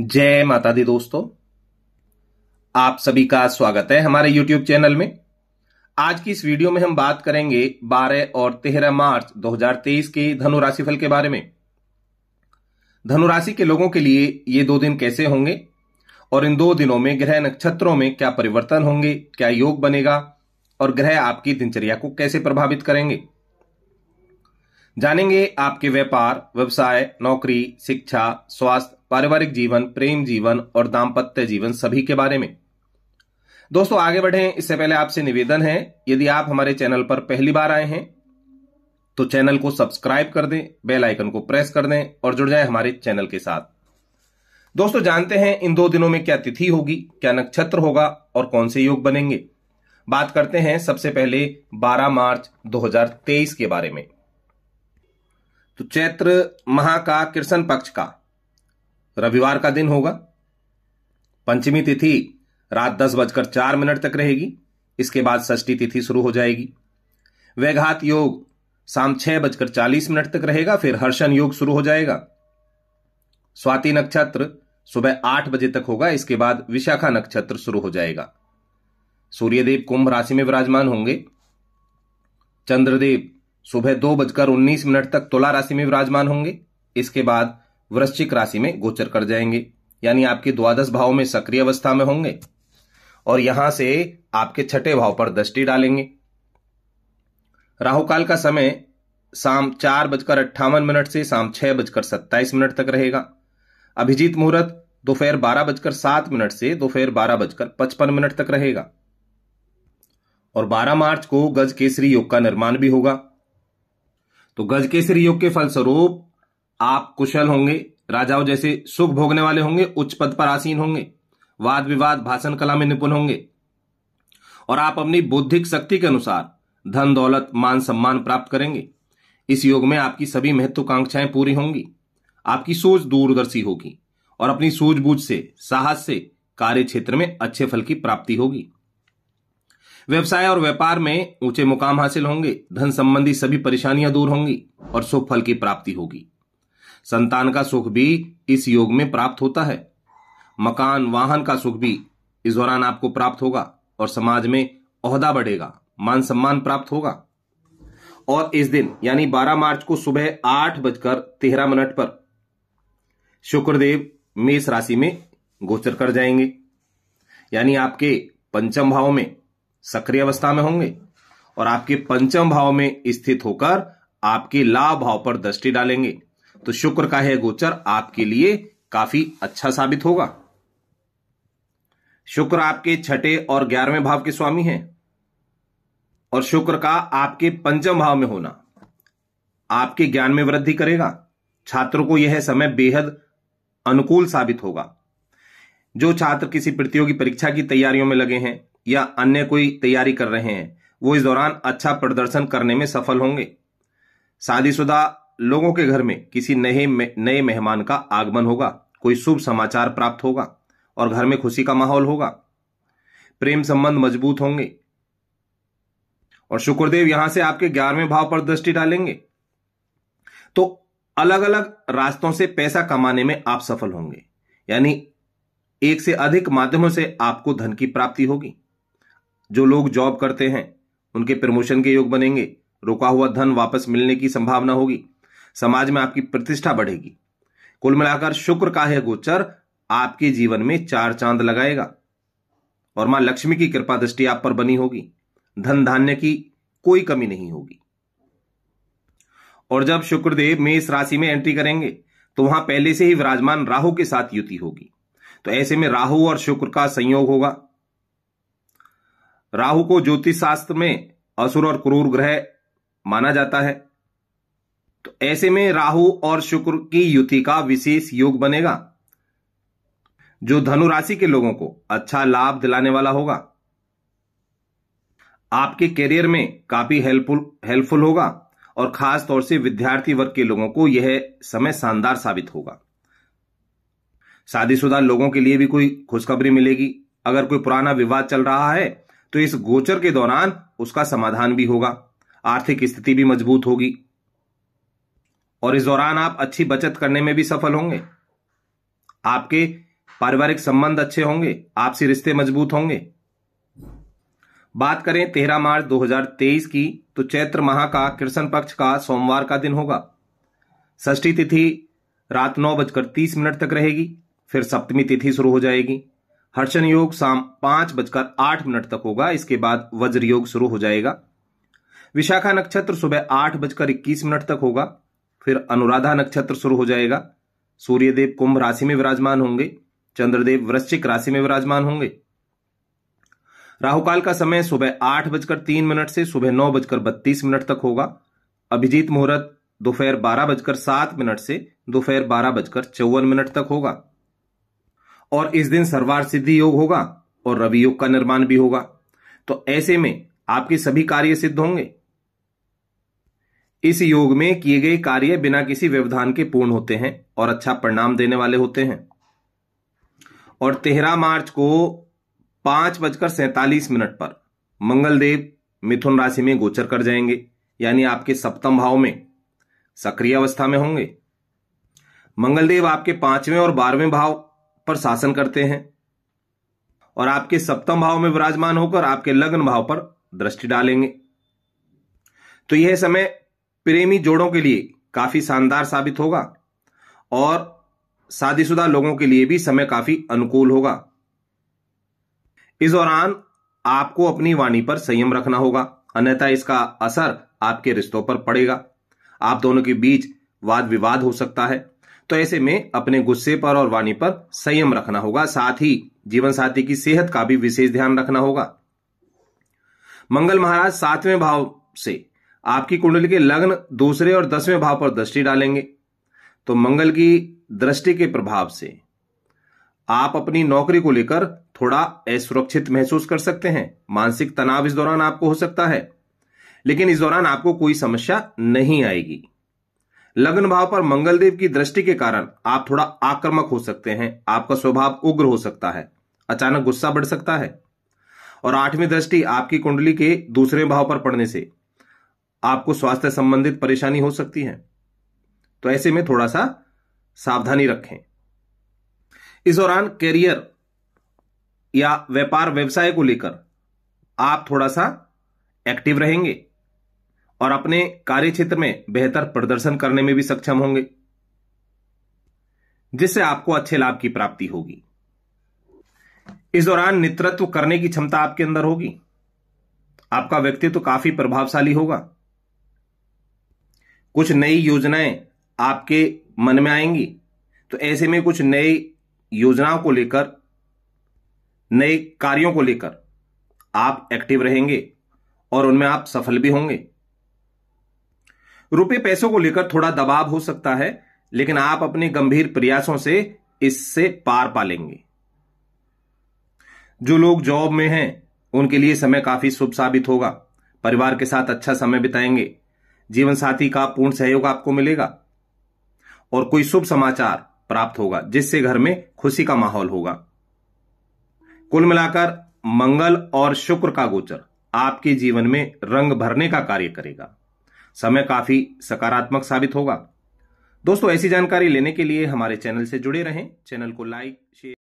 जय माता दी दोस्तों आप सभी का स्वागत है हमारे YouTube चैनल में आज की इस वीडियो में हम बात करेंगे 12 और 13 मार्च 2023 के धनु फल के बारे में धनु राशि के लोगों के लिए ये दो दिन कैसे होंगे और इन दो दिनों में ग्रह नक्षत्रों में क्या परिवर्तन होंगे क्या योग बनेगा और ग्रह आपकी दिनचर्या को कैसे प्रभावित करेंगे जानेंगे आपके व्यापार व्यवसाय नौकरी शिक्षा स्वास्थ्य पारिवारिक जीवन प्रेम जीवन और दाम्पत्य जीवन सभी के बारे में दोस्तों आगे बढ़े इससे पहले आपसे निवेदन है यदि आप हमारे चैनल पर पहली बार आए हैं तो चैनल को सब्सक्राइब कर दें बेल आइकन को प्रेस कर दें और जुड़ जाए हमारे चैनल के साथ दोस्तों जानते हैं इन दो दिनों में क्या तिथि होगी क्या नक्षत्र होगा और कौन से योग बनेंगे बात करते हैं सबसे पहले 12 मार्च 2023 के बारे में तो चैत्र माह का कृष्ण पक्ष का रविवार का दिन होगा पंचमी तिथि रात दस बजकर चार मिनट तक रहेगी इसके बाद षष्ठी तिथि शुरू हो जाएगी वैघात योग शाम छह बजकर चालीस मिनट तक रहेगा फिर हर्षण योग शुरू हो जाएगा स्वाति नक्षत्र सुबह आठ बजे तक होगा इसके बाद विशाखा नक्षत्र शुरू हो जाएगा सूर्यदेव कुंभ राशि में विराजमान होंगे चंद्रदेव सुबह दो बजकर उन्नीस मिनट तक तुला राशि में विराजमान होंगे इसके बाद वृश्चिक राशि में गोचर कर जाएंगे यानी आपके द्वादश भाव में सक्रिय अवस्था में होंगे और यहां से आपके छठे भाव पर दृष्टि डालेंगे राहुकाल का समय शाम चार बजकर अट्ठावन मिनट से शाम छह बजकर सत्ताईस मिनट तक रहेगा अभिजीत मुहूर्त दोपहर बारह बजकर सात मिनट से दोपहर बारह बजकर पचपन मिनट तक रहेगा और 12 मार्च को गज केसरी योग का निर्माण भी होगा तो गज केसरी योग के फलस्वरूप आप कुशल होंगे राजाओं जैसे सुख भोगने वाले होंगे उच्च पद पर आसीन होंगे वाद विवाद भाषण कला में निपुण होंगे और आप अपनी बौद्धिक शक्ति के अनुसार धन दौलत मान सम्मान प्राप्त करेंगे इस योग में आपकी सभी महत्वाकांक्षाएं पूरी होंगी आपकी सोच दूरदर्शी होगी और अपनी सूझबूझ से साहस से कार्य क्षेत्र में अच्छे फल की प्राप्ति होगी व्यवसाय और व्यापार में ऊंचे मुकाम हासिल होंगे धन संबंधी सभी परेशानियां दूर होंगी और सुख फल की प्राप्ति होगी संतान का सुख भी इस योग में प्राप्त होता है मकान वाहन का सुख भी इस दौरान आपको प्राप्त होगा और समाज में ओहदा बढ़ेगा मान सम्मान प्राप्त होगा और इस दिन यानी 12 मार्च को सुबह आठ बजकर तेरह मिनट पर शुक्रदेव मेष राशि में गोचर कर जाएंगे यानी आपके पंचम भाव में सक्रिय अवस्था में होंगे और आपके पंचम भाव में स्थित होकर आपके लाभ भाव पर दृष्टि डालेंगे तो शुक्र का यह गोचर आपके लिए काफी अच्छा साबित होगा शुक्र आपके छठे और ग्यारहवें भाव के स्वामी हैं और शुक्र का आपके पंचम भाव में होना आपके ज्ञान में वृद्धि करेगा छात्रों को यह समय बेहद अनुकूल साबित होगा जो छात्र किसी प्रतियोगी परीक्षा की तैयारियों में लगे हैं या अन्य कोई तैयारी कर रहे हैं वो इस दौरान अच्छा प्रदर्शन करने में सफल होंगे शादीशुदा लोगों के घर में किसी नए नए मेहमान का आगमन होगा कोई शुभ समाचार प्राप्त होगा और घर में खुशी का माहौल होगा प्रेम संबंध मजबूत होंगे और शुक्रदेव यहां से आपके ग्यारहवें भाव पर दृष्टि डालेंगे तो अलग अलग रास्तों से पैसा कमाने में आप सफल होंगे यानी एक से अधिक माध्यमों से आपको धन की प्राप्ति होगी जो लोग जॉब करते हैं उनके प्रमोशन के योग बनेंगे रुका हुआ धन वापस मिलने की संभावना होगी समाज में आपकी प्रतिष्ठा बढ़ेगी कुल मिलाकर शुक्र का है गोचर आपके जीवन में चार चांद लगाएगा और मां लक्ष्मी की कृपा दृष्टि आप पर बनी होगी धन धान्य की कोई कमी नहीं होगी और जब शुक्रदेव मेष राशि में एंट्री करेंगे तो वहां पहले से ही विराजमान राहु के साथ युति होगी तो ऐसे में राहु और शुक्र का संयोग होगा राहु को ज्योतिष शास्त्र में असुर और क्रूर ग्रह माना जाता है तो ऐसे में राहु और शुक्र की युति का विशेष योग बनेगा जो धनु राशि के लोगों को अच्छा लाभ दिलाने वाला होगा आपके करियर में काफी हेल्पफुल हेल्पफुल होगा और खास तौर से विद्यार्थी वर्ग के लोगों को यह समय शानदार साबित होगा शादीशुदा लोगों के लिए भी कोई खुशखबरी मिलेगी अगर कोई पुराना विवाद चल रहा है तो इस गोचर के दौरान उसका समाधान भी होगा आर्थिक स्थिति भी मजबूत होगी और इस दौरान आप अच्छी बचत करने में भी सफल होंगे आपके पारिवारिक संबंध अच्छे होंगे आपसी रिश्ते मजबूत होंगे बात करें तेरह मार्च 2023 की तो चैत्र माह का कृष्ण पक्ष का सोमवार का दिन होगा षष्ठी तिथि रात नौ बजकर तीस मिनट तक रहेगी फिर सप्तमी तिथि शुरू हो जाएगी हर्षण योग शाम पांच बजकर आठ मिनट तक होगा इसके बाद वज्र योग शुरू हो जाएगा विशाखा नक्षत्र सुबह आठ बजकर इक्कीस मिनट तक होगा फिर अनुराधा नक्षत्र शुरू हो जाएगा सूर्यदेव कुंभ राशि में विराजमान होंगे चंद्रदेव वृश्चिक राशि में विराजमान होंगे राहुकाल का समय सुबह आठ बजकर तीन मिनट से सुबह नौ बजकर बत्तीस मिनट तक होगा अभिजीत मुहूर्त दोपहर बारह बजकर सात मिनट से दोपहर बारह बजकर चौवन मिनट तक होगा और इस दिन सर्वार सिद्धि योग होगा और रवि योग का निर्माण भी होगा तो ऐसे में आपके सभी कार्य सिद्ध होंगे इस योग में किए गए कार्य बिना किसी व्यवधान के पूर्ण होते हैं और अच्छा परिणाम देने वाले होते हैं और तेरह मार्च को पांच बजकर सैतालीस मिनट पर मंगलदेव मिथुन राशि में गोचर कर जाएंगे यानी आपके सप्तम भाव में सक्रिय अवस्था में होंगे मंगलदेव आपके पांचवें और बारहवें भाव पर शासन करते हैं और आपके सप्तम भाव में विराजमान होकर आपके लग्न भाव पर दृष्टि डालेंगे तो यह समय प्रेमी जोड़ों के लिए काफी शानदार साबित होगा और शादीशुदा लोगों के लिए भी समय काफी अनुकूल होगा इस दौरान आपको अपनी वाणी पर संयम रखना होगा अन्यथा इसका असर आपके रिश्तों पर पड़ेगा आप दोनों के बीच वाद विवाद हो सकता है तो ऐसे में अपने गुस्से पर और वाणी पर संयम रखना होगा साथ ही जीवन साथी की सेहत का भी विशेष ध्यान रखना होगा मंगल महाराज सातवें भाव से आपकी कुंडली के लग्न दूसरे और दसवें भाव पर दृष्टि डालेंगे तो मंगल की दृष्टि के प्रभाव से आप अपनी नौकरी को लेकर थोड़ा असुरक्षित महसूस कर सकते हैं मानसिक तनाव इस दौरान आपको हो सकता है लेकिन इस दौरान आपको कोई समस्या नहीं आएगी लग्न भाव पर मंगलदेव की दृष्टि के कारण आप थोड़ा आक्रमक हो सकते हैं आपका स्वभाव उग्र हो सकता है अचानक गुस्सा बढ़ सकता है और आठवीं दृष्टि आपकी कुंडली के दूसरे भाव पर पड़ने से आपको स्वास्थ्य संबंधित परेशानी हो सकती है तो ऐसे में थोड़ा सा सावधानी रखें इस दौरान कैरियर या व्यापार व्यवसाय को लेकर आप थोड़ा सा एक्टिव रहेंगे और अपने कार्य क्षेत्र में बेहतर प्रदर्शन करने में भी सक्षम होंगे जिससे आपको अच्छे लाभ की प्राप्ति होगी इस दौरान नेतृत्व करने की क्षमता आपके अंदर होगी आपका व्यक्तित्व तो काफी प्रभावशाली होगा कुछ नई योजनाएं आपके मन में आएंगी तो ऐसे में कुछ नई योजनाओं को लेकर नए कार्यों को लेकर आप एक्टिव रहेंगे और उनमें आप सफल भी होंगे रुपए पैसों को लेकर थोड़ा दबाव हो सकता है लेकिन आप अपने गंभीर प्रयासों से इससे पार पा लेंगे जो लोग जॉब में हैं उनके लिए समय काफी शुभ साबित होगा परिवार के साथ अच्छा समय बिताएंगे जीवन साथी का पूर्ण सहयोग आपको मिलेगा और कोई शुभ समाचार प्राप्त होगा जिससे घर में खुशी का माहौल होगा कुल मिलाकर मंगल और शुक्र का गोचर आपके जीवन में रंग भरने का कार्य करेगा समय काफी सकारात्मक साबित होगा दोस्तों ऐसी जानकारी लेने के लिए हमारे चैनल से जुड़े रहें चैनल को लाइक शेयर